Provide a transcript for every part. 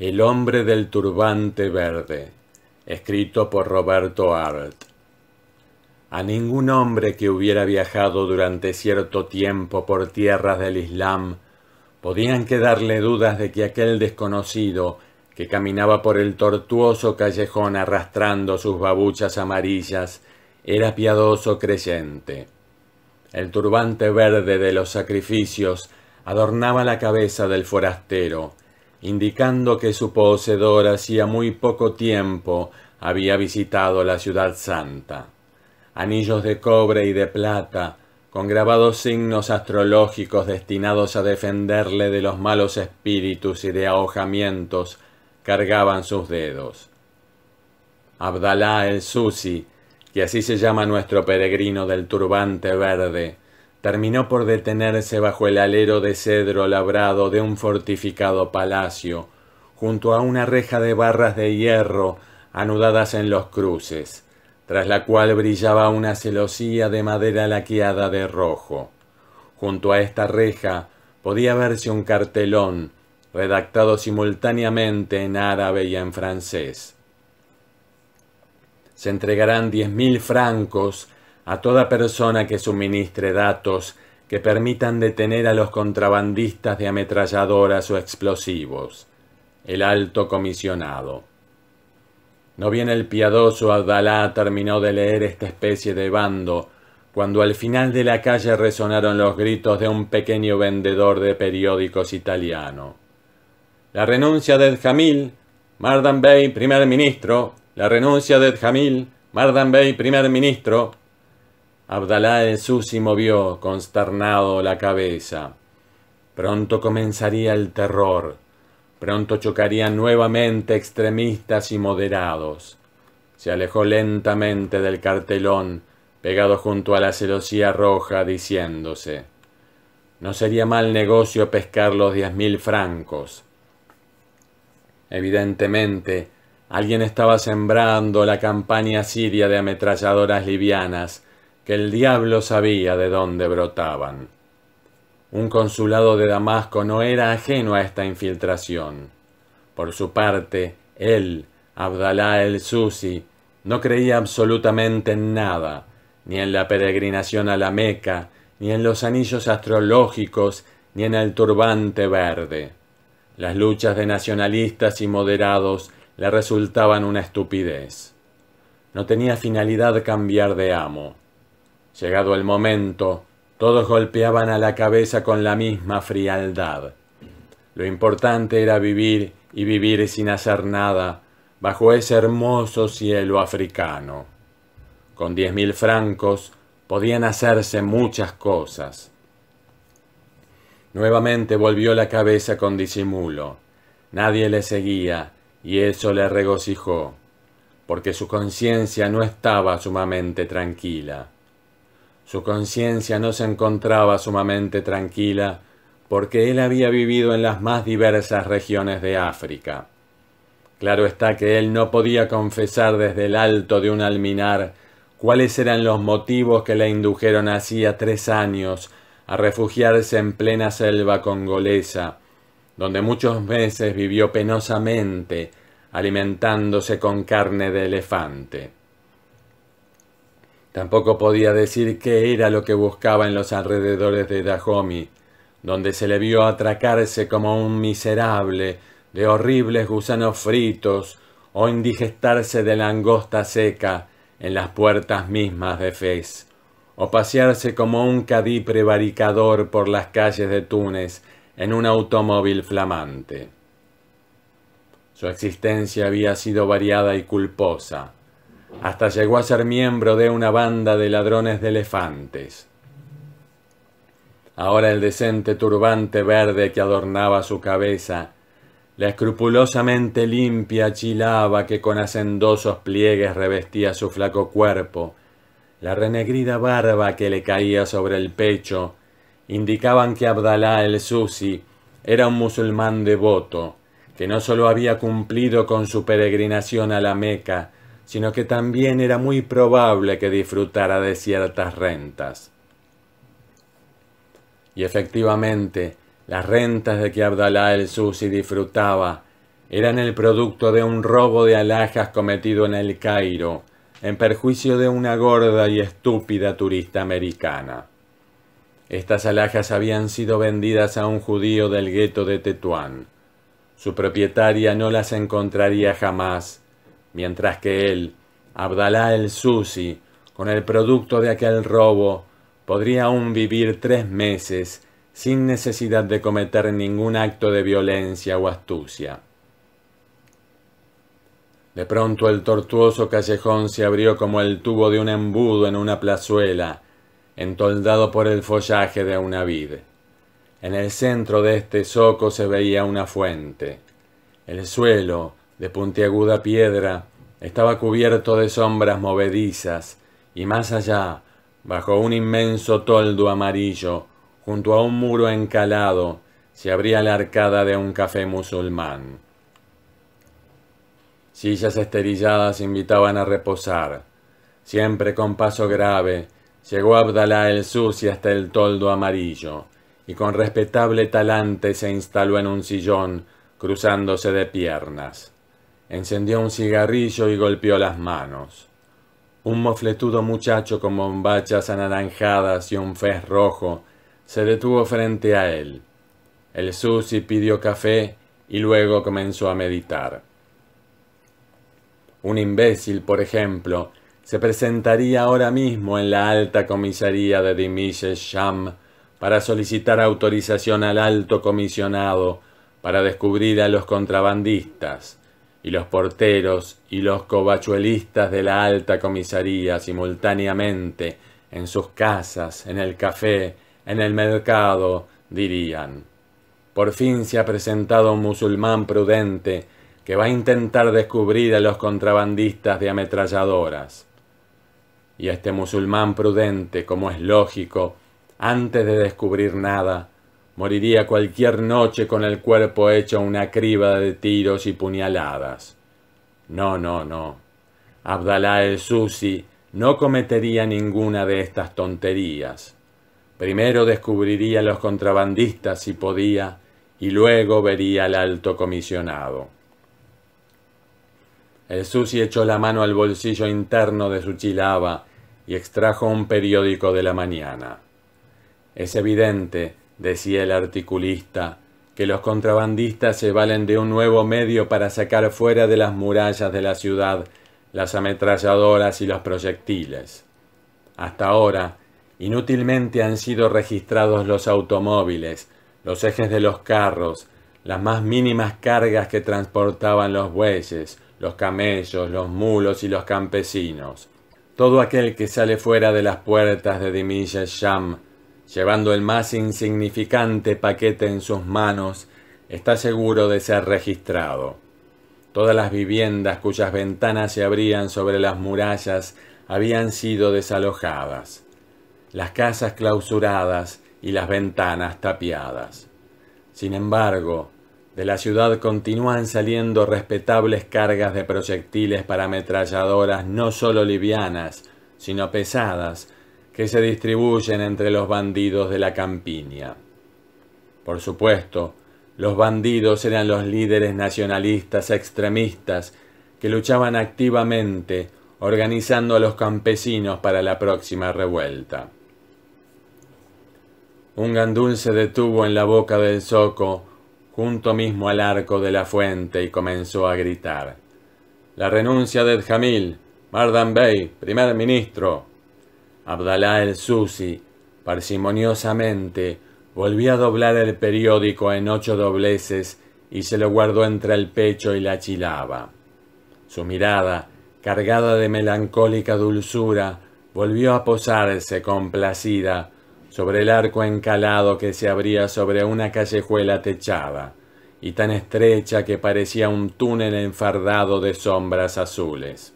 El hombre del turbante verde, escrito por Roberto Art. A ningún hombre que hubiera viajado durante cierto tiempo por tierras del Islam podían quedarle dudas de que aquel desconocido que caminaba por el tortuoso callejón arrastrando sus babuchas amarillas era piadoso creyente. El turbante verde de los sacrificios adornaba la cabeza del forastero, indicando que su poseedor hacía muy poco tiempo había visitado la ciudad santa. Anillos de cobre y de plata, con grabados signos astrológicos destinados a defenderle de los malos espíritus y de ahojamientos, cargaban sus dedos. Abdalá el Susi, que así se llama nuestro peregrino del turbante verde, terminó por detenerse bajo el alero de cedro labrado de un fortificado palacio, junto a una reja de barras de hierro anudadas en los cruces, tras la cual brillaba una celosía de madera laqueada de rojo. Junto a esta reja podía verse un cartelón, redactado simultáneamente en árabe y en francés. Se entregarán diez mil francos a toda persona que suministre datos que permitan detener a los contrabandistas de ametralladoras o explosivos. El alto comisionado. No bien el piadoso Abdalá terminó de leer esta especie de bando, cuando al final de la calle resonaron los gritos de un pequeño vendedor de periódicos italiano. La renuncia de Jamil, Mardan Bey, primer ministro. La renuncia de Jamil, Mardan Bey, primer ministro. Abdalá el Susi movió, consternado, la cabeza. Pronto comenzaría el terror. Pronto chocarían nuevamente extremistas y moderados. Se alejó lentamente del cartelón, pegado junto a la celosía roja, diciéndose No sería mal negocio pescar los diez mil francos. Evidentemente, alguien estaba sembrando la campaña siria de ametralladoras livianas que el diablo sabía de dónde brotaban. Un consulado de Damasco no era ajeno a esta infiltración. Por su parte, él, Abdalá el Susi, no creía absolutamente en nada, ni en la peregrinación a la Meca, ni en los anillos astrológicos, ni en el turbante verde. Las luchas de nacionalistas y moderados le resultaban una estupidez. No tenía finalidad cambiar de amo. Llegado el momento, todos golpeaban a la cabeza con la misma frialdad. Lo importante era vivir y vivir sin hacer nada bajo ese hermoso cielo africano. Con diez mil francos podían hacerse muchas cosas. Nuevamente volvió la cabeza con disimulo. Nadie le seguía y eso le regocijó, porque su conciencia no estaba sumamente tranquila. Su conciencia no se encontraba sumamente tranquila porque él había vivido en las más diversas regiones de África. Claro está que él no podía confesar desde el alto de un alminar cuáles eran los motivos que le indujeron hacía tres años a refugiarse en plena selva congolesa, donde muchos meses vivió penosamente, alimentándose con carne de elefante. Tampoco podía decir qué era lo que buscaba en los alrededores de Dahomey, donde se le vio atracarse como un miserable de horribles gusanos fritos o indigestarse de langosta seca en las puertas mismas de Fez, o pasearse como un cadí prevaricador por las calles de Túnez en un automóvil flamante. Su existencia había sido variada y culposa hasta llegó a ser miembro de una banda de ladrones de elefantes. Ahora el decente turbante verde que adornaba su cabeza, la escrupulosamente limpia chilaba que con hacendosos pliegues revestía su flaco cuerpo, la renegrida barba que le caía sobre el pecho, indicaban que Abdalá el Susi era un musulmán devoto, que no sólo había cumplido con su peregrinación a la Meca, sino que también era muy probable que disfrutara de ciertas rentas. Y efectivamente, las rentas de que Abdalá el Susi disfrutaba eran el producto de un robo de alhajas cometido en el Cairo, en perjuicio de una gorda y estúpida turista americana. Estas alhajas habían sido vendidas a un judío del gueto de Tetuán. Su propietaria no las encontraría jamás mientras que él, Abdalá el Susi, con el producto de aquel robo, podría aún vivir tres meses sin necesidad de cometer ningún acto de violencia o astucia. De pronto el tortuoso callejón se abrió como el tubo de un embudo en una plazuela, entoldado por el follaje de una vid. En el centro de este soco se veía una fuente. El suelo, de puntiaguda piedra, estaba cubierto de sombras movedizas, y más allá, bajo un inmenso toldo amarillo, junto a un muro encalado, se abría la arcada de un café musulmán. Sillas esterilladas invitaban a reposar. Siempre con paso grave, llegó Abdalá el Susi hasta el toldo amarillo, y con respetable talante se instaló en un sillón, cruzándose de piernas encendió un cigarrillo y golpeó las manos. Un mofletudo muchacho con bombachas anaranjadas y un fez rojo se detuvo frente a él. El susi pidió café y luego comenzó a meditar. Un imbécil, por ejemplo, se presentaría ahora mismo en la alta comisaría de Dimishes Sham para solicitar autorización al alto comisionado para descubrir a los contrabandistas, y los porteros y los covachuelistas de la alta comisaría simultáneamente, en sus casas, en el café, en el mercado, dirían. Por fin se ha presentado un musulmán prudente que va a intentar descubrir a los contrabandistas de ametralladoras. Y este musulmán prudente, como es lógico, antes de descubrir nada, Moriría cualquier noche con el cuerpo hecho una criba de tiros y puñaladas. No, no, no. Abdalá el Susi no cometería ninguna de estas tonterías. Primero descubriría a los contrabandistas si podía, y luego vería al alto comisionado. El Susi echó la mano al bolsillo interno de su chilaba y extrajo un periódico de la mañana. Es evidente decía el articulista, que los contrabandistas se valen de un nuevo medio para sacar fuera de las murallas de la ciudad las ametralladoras y los proyectiles. Hasta ahora, inútilmente han sido registrados los automóviles, los ejes de los carros, las más mínimas cargas que transportaban los bueyes, los camellos, los mulos y los campesinos. Todo aquel que sale fuera de las puertas de Sham, llevando el más insignificante paquete en sus manos, está seguro de ser registrado. Todas las viviendas cuyas ventanas se abrían sobre las murallas habían sido desalojadas, las casas clausuradas y las ventanas tapiadas. Sin embargo, de la ciudad continúan saliendo respetables cargas de proyectiles para ametralladoras no solo livianas, sino pesadas, que se distribuyen entre los bandidos de la campiña. Por supuesto, los bandidos eran los líderes nacionalistas extremistas que luchaban activamente organizando a los campesinos para la próxima revuelta. Un gandul se detuvo en la boca del zoco, junto mismo al arco de la fuente, y comenzó a gritar. La renuncia de Jamil, Mardan Bey, primer ministro, Abdalá el Susi, parsimoniosamente, volvió a doblar el periódico en ocho dobleces y se lo guardó entre el pecho y la chilaba. Su mirada, cargada de melancólica dulzura, volvió a posarse complacida sobre el arco encalado que se abría sobre una callejuela techada y tan estrecha que parecía un túnel enfardado de sombras azules.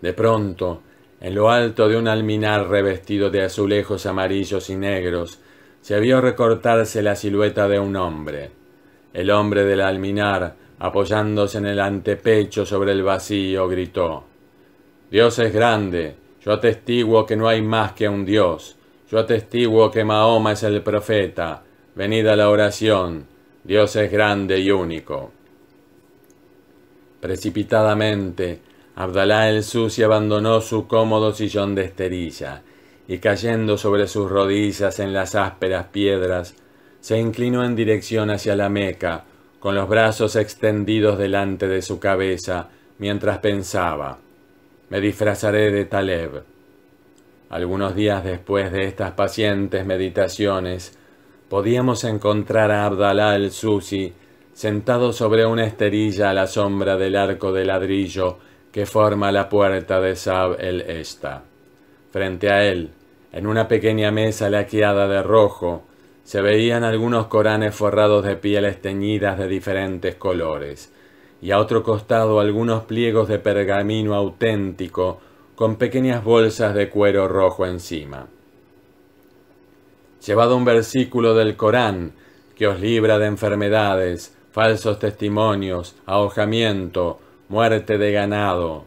De pronto, en lo alto de un alminar revestido de azulejos amarillos y negros, se vio recortarse la silueta de un hombre. El hombre del alminar, apoyándose en el antepecho sobre el vacío, gritó Dios es grande, yo atestiguo que no hay más que un Dios, yo atestiguo que Mahoma es el profeta, venid a la oración, Dios es grande y único. Precipitadamente, Abdalá el Susi abandonó su cómodo sillón de esterilla y cayendo sobre sus rodillas en las ásperas piedras, se inclinó en dirección hacia la Meca, con los brazos extendidos delante de su cabeza, mientras pensaba, me disfrazaré de Taleb. Algunos días después de estas pacientes meditaciones, podíamos encontrar a Abdalá el Susi sentado sobre una esterilla a la sombra del arco de ladrillo que forma la puerta de Sab el Esta. Frente a él, en una pequeña mesa laqueada de rojo, se veían algunos coranes forrados de pieles teñidas de diferentes colores, y a otro costado algunos pliegos de pergamino auténtico con pequeñas bolsas de cuero rojo encima. Llevado un versículo del Corán que os libra de enfermedades, falsos testimonios, ahojamiento, muerte de ganado.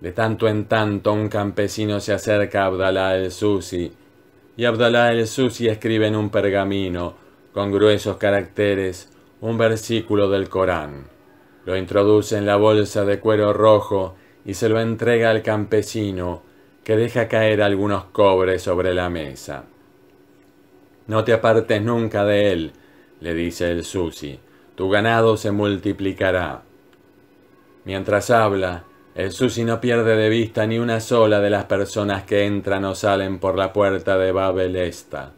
De tanto en tanto un campesino se acerca a Abdalá el Susi, y Abdalá el Susi escribe en un pergamino, con gruesos caracteres, un versículo del Corán. Lo introduce en la bolsa de cuero rojo y se lo entrega al campesino, que deja caer algunos cobres sobre la mesa. No te apartes nunca de él, le dice el Susi, tu ganado se multiplicará. Mientras habla, el Susi no pierde de vista ni una sola de las personas que entran o salen por la puerta de Babel Esta.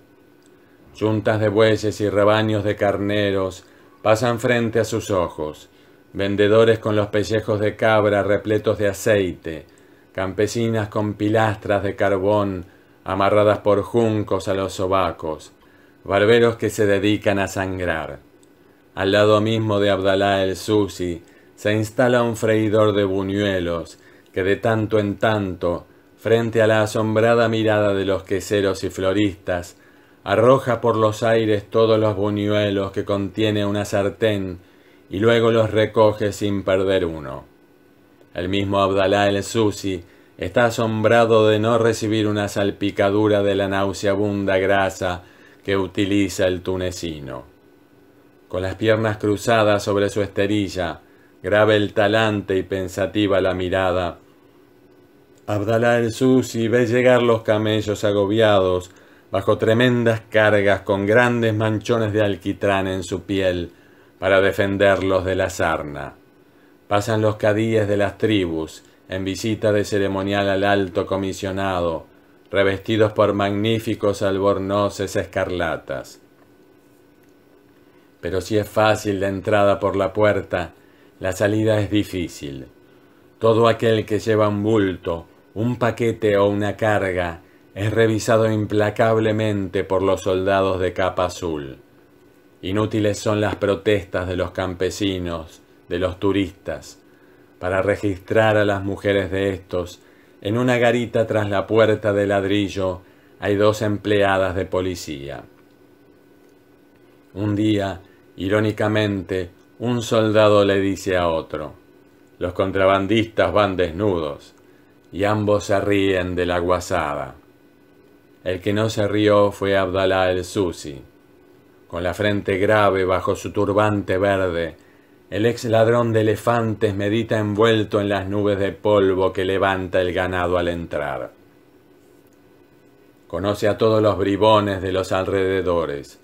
Yuntas de bueyes y rebaños de carneros pasan frente a sus ojos, vendedores con los pellejos de cabra repletos de aceite, campesinas con pilastras de carbón amarradas por juncos a los sobacos, barberos que se dedican a sangrar. Al lado mismo de Abdalá el Susi se instala un freidor de buñuelos, que de tanto en tanto, frente a la asombrada mirada de los queseros y floristas, arroja por los aires todos los buñuelos que contiene una sartén y luego los recoge sin perder uno. El mismo Abdalá el Susi está asombrado de no recibir una salpicadura de la nauseabunda grasa que utiliza el tunecino. Con las piernas cruzadas sobre su esterilla, grave el talante y pensativa la mirada. Abdalá el Susi ve llegar los camellos agobiados, bajo tremendas cargas con grandes manchones de alquitrán en su piel, para defenderlos de la sarna. Pasan los cadíes de las tribus, en visita de ceremonial al alto comisionado, revestidos por magníficos albornoces escarlatas. Pero si es fácil la entrada por la puerta, la salida es difícil. Todo aquel que lleva un bulto, un paquete o una carga es revisado implacablemente por los soldados de capa azul. Inútiles son las protestas de los campesinos, de los turistas, para registrar a las mujeres de estos. En una garita tras la puerta de ladrillo hay dos empleadas de policía. Un día, irónicamente, un soldado le dice a otro, los contrabandistas van desnudos, y ambos se ríen de la guasada. El que no se rió fue Abdalá el Susi. Con la frente grave bajo su turbante verde, el ex ladrón de elefantes medita envuelto en las nubes de polvo que levanta el ganado al entrar. Conoce a todos los bribones de los alrededores,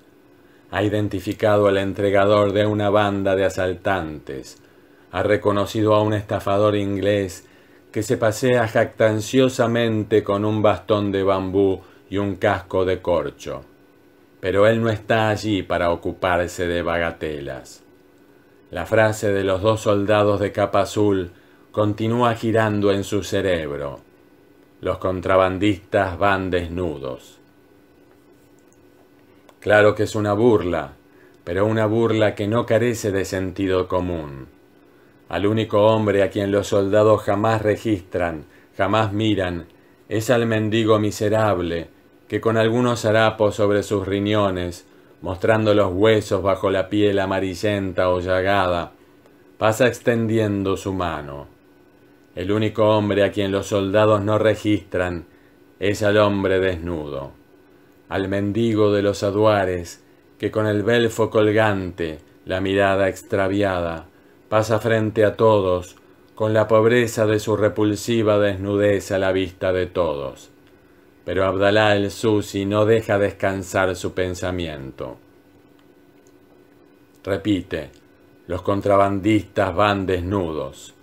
ha identificado al entregador de una banda de asaltantes, ha reconocido a un estafador inglés que se pasea jactanciosamente con un bastón de bambú y un casco de corcho. Pero él no está allí para ocuparse de bagatelas. La frase de los dos soldados de capa azul continúa girando en su cerebro. Los contrabandistas van desnudos. Claro que es una burla, pero una burla que no carece de sentido común. Al único hombre a quien los soldados jamás registran, jamás miran, es al mendigo miserable, que con algunos harapos sobre sus riñones, mostrando los huesos bajo la piel amarillenta o llagada, pasa extendiendo su mano. El único hombre a quien los soldados no registran es al hombre desnudo al mendigo de los aduares, que con el belfo colgante, la mirada extraviada, pasa frente a todos, con la pobreza de su repulsiva desnudez a la vista de todos. Pero Abdalá el Susi no deja descansar su pensamiento. Repite, los contrabandistas van desnudos,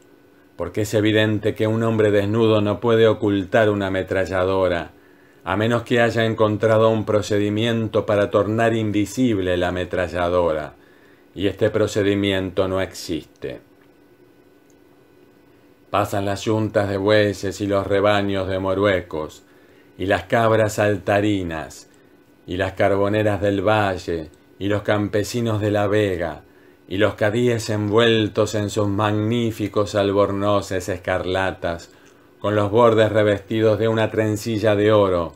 porque es evidente que un hombre desnudo no puede ocultar una ametralladora, a menos que haya encontrado un procedimiento para tornar invisible la ametralladora, y este procedimiento no existe. Pasan las yuntas de bueyes y los rebaños de moruecos, y las cabras altarinas, y las carboneras del valle, y los campesinos de la vega, y los cadíes envueltos en sus magníficos albornoces escarlatas, con los bordes revestidos de una trencilla de oro.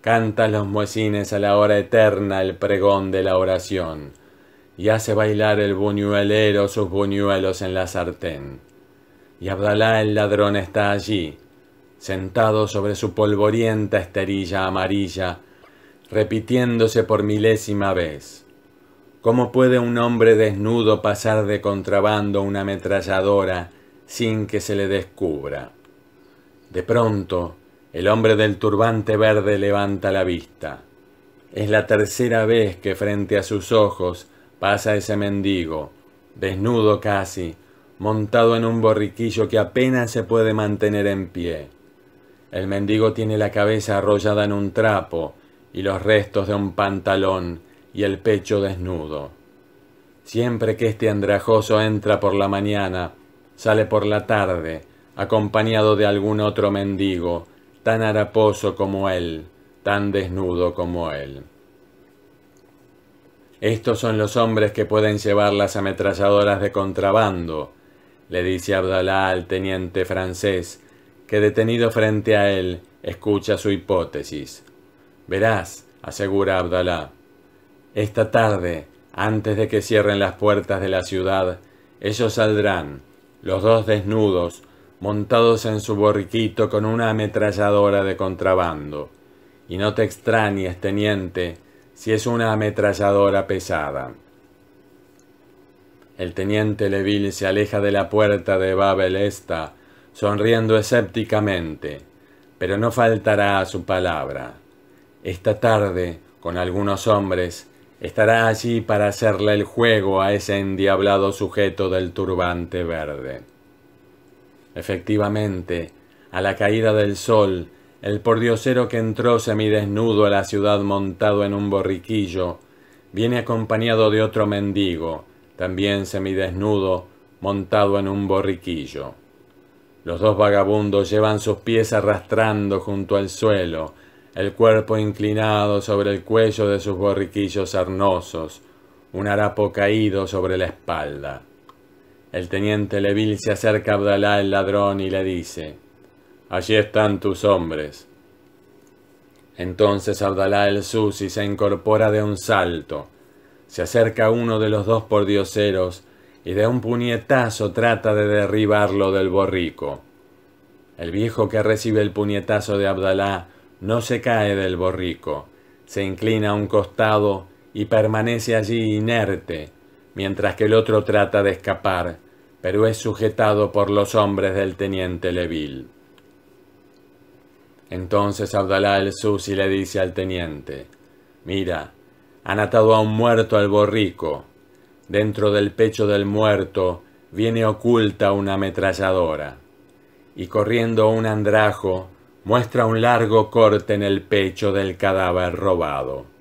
canta los muecines a la hora eterna el pregón de la oración y hace bailar el buñuelero sus buñuelos en la sartén. Y Abdalá el ladrón está allí, sentado sobre su polvorienta esterilla amarilla, repitiéndose por milésima vez. ¿Cómo puede un hombre desnudo pasar de contrabando una ametralladora sin que se le descubra? De pronto, el hombre del turbante verde levanta la vista. Es la tercera vez que frente a sus ojos pasa ese mendigo, desnudo casi, montado en un borriquillo que apenas se puede mantener en pie. El mendigo tiene la cabeza arrollada en un trapo y los restos de un pantalón y el pecho desnudo. Siempre que este andrajoso entra por la mañana, sale por la tarde, acompañado de algún otro mendigo, tan haraposo como él, tan desnudo como él. Estos son los hombres que pueden llevar las ametralladoras de contrabando, le dice Abdalá al teniente francés, que detenido frente a él, escucha su hipótesis. Verás, asegura Abdalá, esta tarde, antes de que cierren las puertas de la ciudad, ellos saldrán, los dos desnudos, montados en su borriquito con una ametralladora de contrabando. Y no te extrañes, teniente, si es una ametralladora pesada. El teniente Leville se aleja de la puerta de Babel Esta, sonriendo escépticamente, pero no faltará a su palabra. Esta tarde, con algunos hombres, estará allí para hacerle el juego a ese endiablado sujeto del turbante verde. Efectivamente, a la caída del sol, el pordiosero que entró semidesnudo a la ciudad montado en un borriquillo, viene acompañado de otro mendigo, también semidesnudo, montado en un borriquillo. Los dos vagabundos llevan sus pies arrastrando junto al suelo, el cuerpo inclinado sobre el cuello de sus borriquillos arnosos, un harapo caído sobre la espalda. El teniente Leville se acerca a Abdalá el ladrón y le dice, Allí están tus hombres. Entonces Abdalá el Susi se incorpora de un salto, se acerca a uno de los dos pordioseros y de un puñetazo trata de derribarlo del borrico. El viejo que recibe el puñetazo de Abdalá no se cae del borrico, se inclina a un costado y permanece allí inerte, mientras que el otro trata de escapar, pero es sujetado por los hombres del teniente Leville. Entonces Abdalá el Susi le dice al teniente, Mira, han atado a un muerto al borrico. Dentro del pecho del muerto viene oculta una ametralladora. Y corriendo un andrajo, muestra un largo corte en el pecho del cadáver robado.